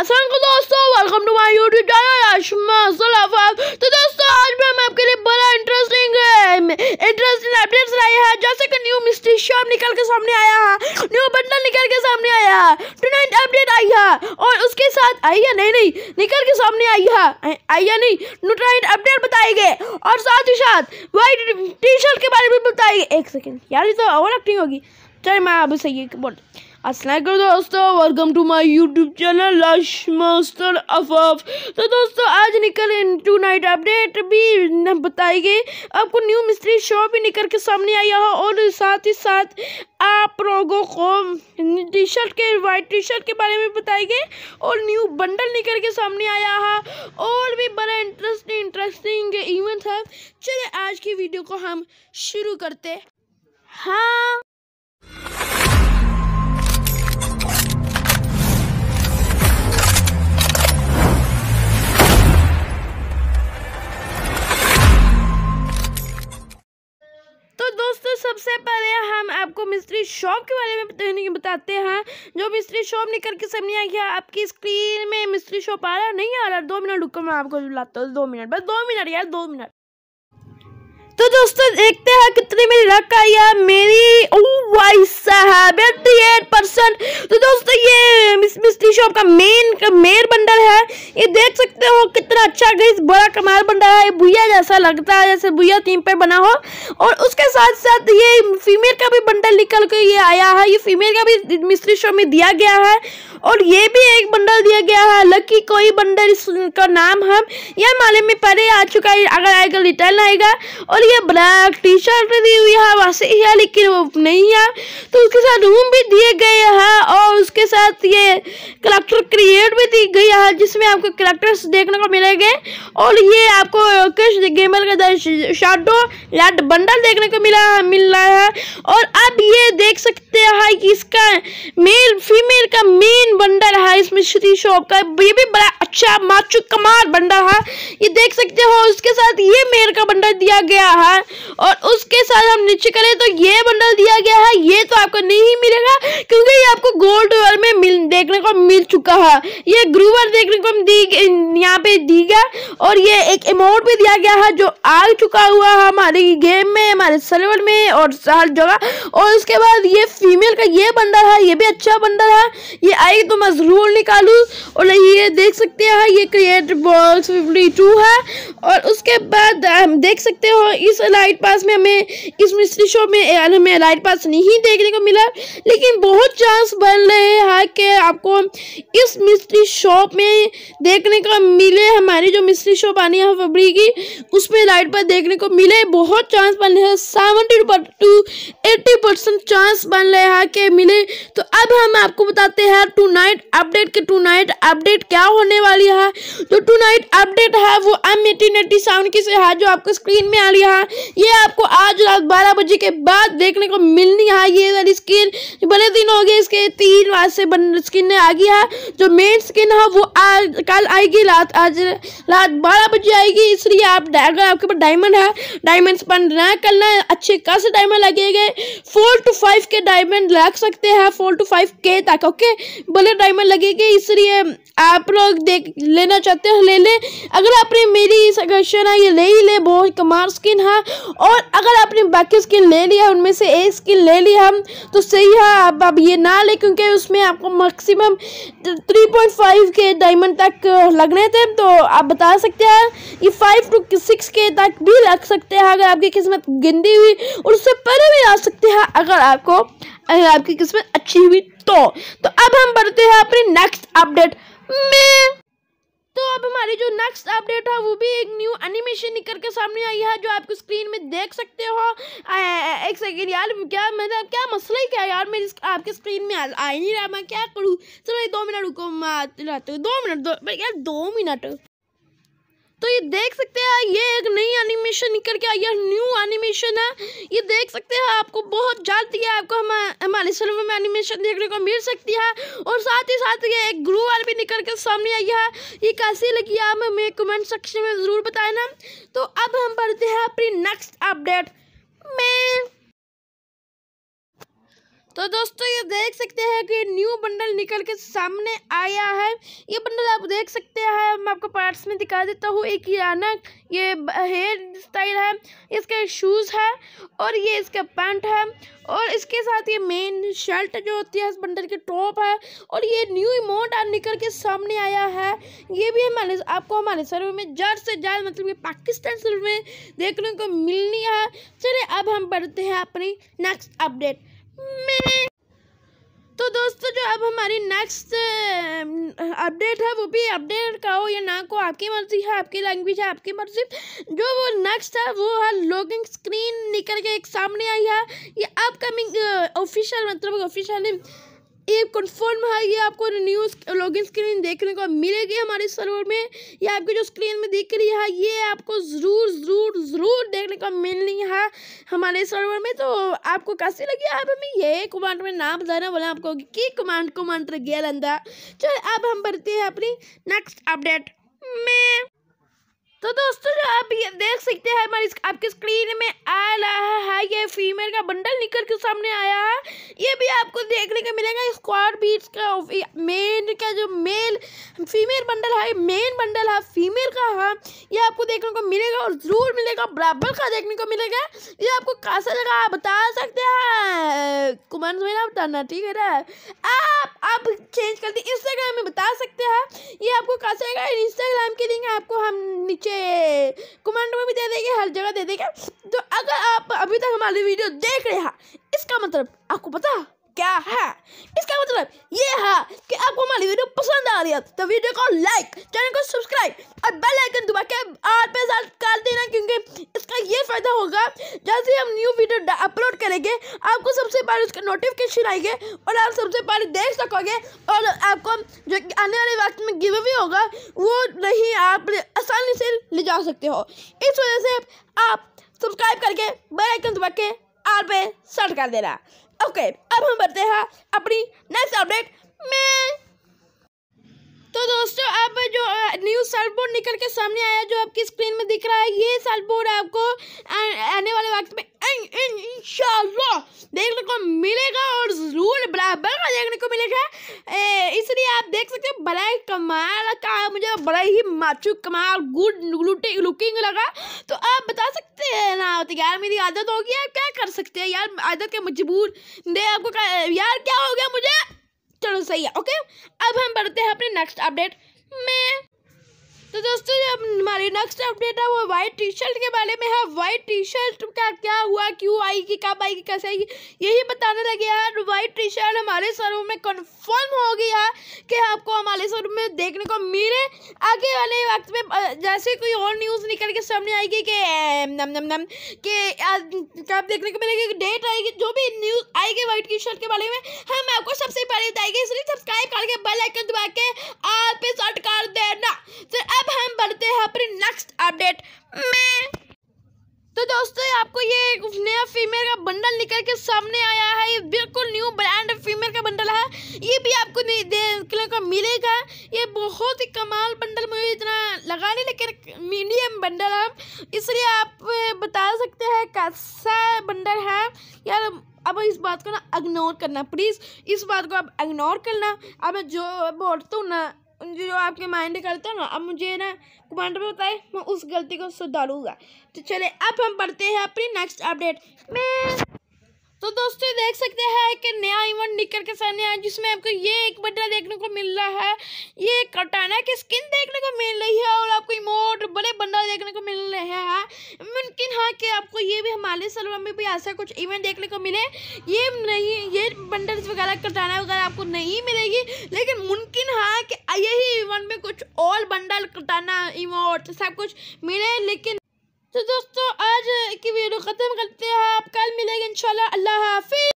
असलम दोस्तों welcome to my YouTube channel आशमा तो दोस्तों आज मैं आपके लिए बड़ा इंटरेस्टिंग इंटरेस्टिंग अपडेट्स लाई है जैसे कि न्यू मिस्ट्री शॉप निकल के सामने आया है न्यू बंडल निकल के सामने आया है टुनाइट अपडेट आई है और उसके साथ आई है नहीं नहीं निकल के सामने आई है आई है नहीं टुनाइट अपडेट बताए गए और साथ ही साथ वाइट टी शर्ट के बारे में बताए गए एक सेकेंड यार ये तो ओवर एक्टिंग होगी चल मैं अभी सही बोल असलम दोस्तों welcome to my YouTube channel lush master अफ तो दोस्तों आज निकल टू नाइट अपडेट भी बताएगी आपको न्यू मिस्ट्री शो भी निकल के सामने आया हो और साथ ही साथ आप लोगों को टी शर्ट के वाइट टी शर्ट के बारे में गई और न्यू बंडल निकल के सामने आया है और भी बड़ा इंटरेस्टिंग इंटरेस्टिंग इवेंट है चलिए आज की वीडियो को हम शुरू करते हाँ तो दोस्तों सबसे पहले हम आपको मिस्त्री शॉप के बारे में बताते हैं जो मिस्त्री शॉप निकल के सामने आ गया आपकी स्क्रीन में मिस्त्री शॉप आ रहा है नहीं आ रहा दो मिनट रुको मैं आपको बुलाता हूँ दो मिनट बस दो मिनट यार दो मिनट तो दोस्तों देखते हैं कितनी मेरी लक आई है मेरी ओ भाई साहब एट परसेंट तो दोस्तों ये मिस मिस्ट्री शॉप का मेन मेयर बंडल है ये देख सकते हो कितना अच्छा गई बड़ा कमाल बन रहा है भुया जैसा लगता है जैसे भुया थीम पे बना हो और उसके साथ साथ ये फीमेल का भी बंडल निकल के ये आया है ये फीमेल का भी मिस्ट्री शॉप में दिया गया है और ये भी एक बंडल दिया गया है मतलब कि कोई बंदर का नाम हम यह माले में पहले आ चुका है अगर आएगा रिटर्न आएगा और ये ब्लैक टी शर्ट दी हुई है वैसे ही है लेकिन वो नहीं है तो उसके साथ रूम भी दिए गए हैं और उसके साथ ये करेक्टर क्रिएट भी दी गई है जिसमें आपको करेक्टर्स देखने को मिलेंगे और ये आपको कृष्ण गेमर का शाडो लाट बंडल देखने को मिला मिल रहा है और अब ये देख सकते हैं कि इसका मेल फीमेल का मेन बंडल है इसमें श्री शॉप का ये भी बड़ा अच्छा माचू कमाल बंडल है ये देख सकते हो उसके साथ ये मेयर का बंडल दिया गया है और उसके साथ हम नीचे करें तो ये बंडल दिया गया है ये तो आपको नहीं मिलेगा क्योंकि ये आपको गोल्ड वर्ल्ड में मिल देखने को मिल चुका है ये ग्रूवर देखने को हम दी यहाँ पे दी गया और ये एक अमाउंट भी दिया गया है जो आ चुका हुआ है हमारे गेम में हमारे सर्वर में और हर जगह और उसके बाद ये फीमेल का ये बंडल है ये भी अच्छा बंडल है ये आई तो मैं जरूर निकालू और ये ये देख सकते हैं ये क्रिएट बॉल्स फिफ्टी टू है और उसके बाद हम देख सकते हो इस लाइट पास में हमें इस मिस्ट्री शो में हमें लाइट पास नहीं देखने को मिला लेकिन बहुत चांस बन है कि आपको इस मिस्ट्री शॉप में देखने को मिले हमारी जो मिस्ट्री शॉप आनी है फबरी की उस पर लाइट पर देखने को मिले बहुत चांस बन रहे seventy to eighty percent chance बन रहे हैं कि मिले तो अब हम आपको बताते हैं टू नाइट अपडेट के टू नाइट अपडेट क्या होने वाली है जो टू नाइट अपडेट है वो एम एटीन एट्टी सेवन की से है जो आपको स्क्रीन में आ रही है ये आपको आज रात बारह बजे के बाद देखने को मिलनी है ये वाली स्क्रीन बड़े दिन हो गए इसके तीन बार से बन स्किन आ गया है जो मेन स्किन है वो आज कल आएगी रात आज रात बारह बजे आएगी इसलिए आप अगर आपके पास डायमंड है डायमंड स्पन ना करना है अच्छे खासे डायमंड लगेंगे फोर टू फाइव के डायमंड लग सकते हैं फोर टू फाइव के तक ओके बोले डायमंड लगेगी इसलिए आप लोग देख लेना चाहते हो ले ले अगर आपने मेरी सजेशन है ये ले ही ले बहुत कमाल स्किन है और अगर आपने बाकी स्किन ले लिया उनमें से एक स्किन ले लिया हम तो सही है आप अब ये ना ले क्योंकि उसमें आपको मैक्सिमम 3.5 के डायमंड तक लगने थे तो आप बता सकते हैं ये 5 टू 6 के तक भी लग सकते हैं अगर आपकी किस्मत गिंदी हुई और उससे पहले भी आ सकते हैं अगर आपको अगर आपकी किस्मत अच्छी हुई तो तो अब हम बढ़ते हैं अपने नेक्स्ट अपडेट मैं तो अब हमारी जो नेक्स्ट अपडेट है वो भी एक न्यू एनिमेशन निकल के सामने आई है जो आपको स्क्रीन में देख सकते हो एक सेकेंड यार क्या मतलब क्या मसला ही क्या यार मेरी आपके स्क्रीन में आ, ही नहीं रहा मैं क्या करूँ चलो दो मिनट रुको मैं रहते दो मिनट दो यार दो मिनट तो ये देख सकते हैं ये एक नई एनिमेशन निकल के आई है न्यू एनिमेशन है ये देख सकते हैं आपको बहुत जल्द है आपको हम हमारे सिनेमा में एनिमेशन देखने को मिल सकती है और साथ ही साथ ये एक ग्रू वाल भी निकल के सामने आई है ये कैसी लगी आप हमें कमेंट सेक्शन में ज़रूर बताए ना तो अब हम पढ़ते हैं अपनी नेक्स्ट अपडेट में तो दोस्तों ये देख सकते हैं कि न्यू बंडल निकल के सामने आया है ये बंडल आप देख सकते हैं मैं आपको पार्ट्स में दिखा देता हूँ एक याना ये हेयर स्टाइल है इसका शूज़ है और ये इसका पैंट है और इसके साथ ये मेन शर्ट जो होती है इस बंडल की टॉप है और ये न्यू इमोट निकल के सामने आया है ये भी हमारे आपको हमारे सर्वे में जल्द से जल्द मतलब ये पाकिस्तान सर्वे में देखने को मिलनी है चलिए अब हम बढ़ते हैं अपनी नेक्स्ट अपडेट तो दोस्तों जो अब हमारी नेक्स्ट अपडेट है वो भी अपडेट का हो या ना को आपकी मर्जी है आपकी लैंग्वेज है आपकी मर्जी जो वो नेक्स्ट है वो है लॉगिंग स्क्रीन निकल के एक सामने आई है ये अपकमिंग ऑफिशियल मतलब ऑफिशियली ये कन्फर्म है ये आपको न्यू लॉगिन स्क्रीन देखने को मिलेगी हमारे सर्वर में ये आपकी जो स्क्रीन में दिख रही है ये आपको ज़रूर ज़रूर ज़रूर देखने को मिलनी है हमारे सर्वर में तो आपको कैसी लगी आप हमें ये कमांड में नाम बताना बोला आपको कि कमांड कमांड गया लंदा चल अब हम बढ़ते हैं अपनी नेक्स्ट अपडेट में तो दोस्तों जो आप ये देख सकते हैं हमारी आपकी स्क्रीन में आ रहा है ये फीमेल का बंडल निकल के सामने आया है ये भी आपको देखने को मिलेगा स्क्वाड बीट्स का मेन का जो मेल फीमेल बंडल है मेन बंडल है फीमेल का है ये आपको देखने को मिलेगा और ज़रूर मिलेगा बराबर का देखने को मिलेगा ये आपको कैसा लगा बता सकते हैं कुमार बताना ठीक है ना आप अब कर दी इंस्टाग्राम में बता सकते हैं ये आपको कैसे जाएगा इंस्टाग्राम की लिंक आपको हम नीचे कमेंट में भी दे देंगे हर जगह दे देंगे तो अगर आप अभी तक हमारी वीडियो देख रहे हैं इसका मतलब आपको पता क्या है इसका मतलब ये है कि आपको हमारी वीडियो पसंद आ रही है तो वीडियो को लाइक चैनल को सब्सक्राइब और बेल आइकन दबा के आल पे साथ कर देना क्योंकि इसका ये फायदा होगा जैसे हम न्यू वीडियो अपलोड करेंगे आपको सबसे पहले उसका नोटिफिकेशन आएंगे और आप सबसे पहले देख सकोगे और आपको जो आने वाले वक्त में गिव भी होगा वो नहीं आप आसानी से ले जा सकते हो इस वजह से आप सब्सक्राइब करके बेल आइकन दबा के आर पे सेट कर देना ओके अब हम बढ़ते हैं अपनी नेक्स्ट अपडेट में तो दोस्तों अब जो न्यू बोर्ड निकल के सामने आया जो आपकी स्क्रीन में दिख रहा है ये बोर्ड आपको आने वाले वक्त में इंशाल्लाह देखने को मिलेगा और जरूर बराबर देखने को मिलेगा इसलिए आप देख सकते हो बड़ा कमाल बड़ा ही माचू कमाल गुड लुकिंग लगा तो आप बता सकते हैं ना तो यार मेरी आदत हो गई आप क्या कर सकते हैं यार आदत के मजबूर दे आपको यार क्या हो गया मुझे चलो सही है ओके अब हम बढ़ते हैं अपने नेक्स्ट अपडेट में तो दोस्तों अब हमारी नेक्स्ट अपडेट है वो वाइट टी शर्ट के बारे में है वाइट टी शर्ट का क्या हुआ क्यों आएगी कब आएगी कैसे आएगी यही बताने लगे यार वाइट टी शर्ट हमारे शोरूम में कन्फर्म हो गई है कि आपको हमारे शोरूम में देखने को मिले आगे वाले वक्त में जैसे कोई और न्यूज़ निकल के सामने आएगी कि नम नम नम कि कब देखने को मिलेगी डेट आएगी जो भी न्यूज़ आएगी वाइट टी शर्ट के बारे में हम आपको सबसे पहले बताएंगे इसलिए सब्सक्राइब करके बेल आइकन दबा के अपडेट में तो दोस्तों आपको ये नया फीमेल का बंडल निकल के सामने आया है ये बिल्कुल न्यू ब्रांड फीमेल का बंडल है ये भी आपको देखने को मिलेगा ये बहुत ही कमाल बंडल मुझे इतना लगा नहीं लेकिन मीडियम बंडल है इसलिए आप बता सकते हैं कैसा बंडल है यार अब इस बात को ना इग्नोर करना प्लीज़ इस बात को आप इग्नोर करना अब जो बोलता हूँ ना जो आपके माइंड करते हो ना अब मुझे ना कमेंट में बताए मैं उस गलती को सुधारूंगा तो चले अब हम पढ़ते हैं अपनी नेक्स्ट अपडेट में तो दोस्तों देख सकते हैं कि नया इवेंट निकल के सामने आया जिसमें आपको ये एक बदला देखने को मिल रहा है ये कटाना की स्किन देखने को मिल रही है और आपको इमोट बड़े बंडल देखने को मिल रहे हैं मुमकिन है कि आपको ये भी हमारे सलवा में भी ऐसा कुछ इवेंट देखने को मिले ये नहीं ये बंडल्स वगैरह कटाना वगैरह आपको नहीं मिलेगी लेकिन मुमकिन है कि यही इवेंट में कुछ और बंडल कटाना इमोट सब कुछ मिले लेकिन तो दोस्तों आज की वीडियो ख़त्म करते हैं आप कल मिलेंगे इंशाल्लाह अल्लाह हाफिज़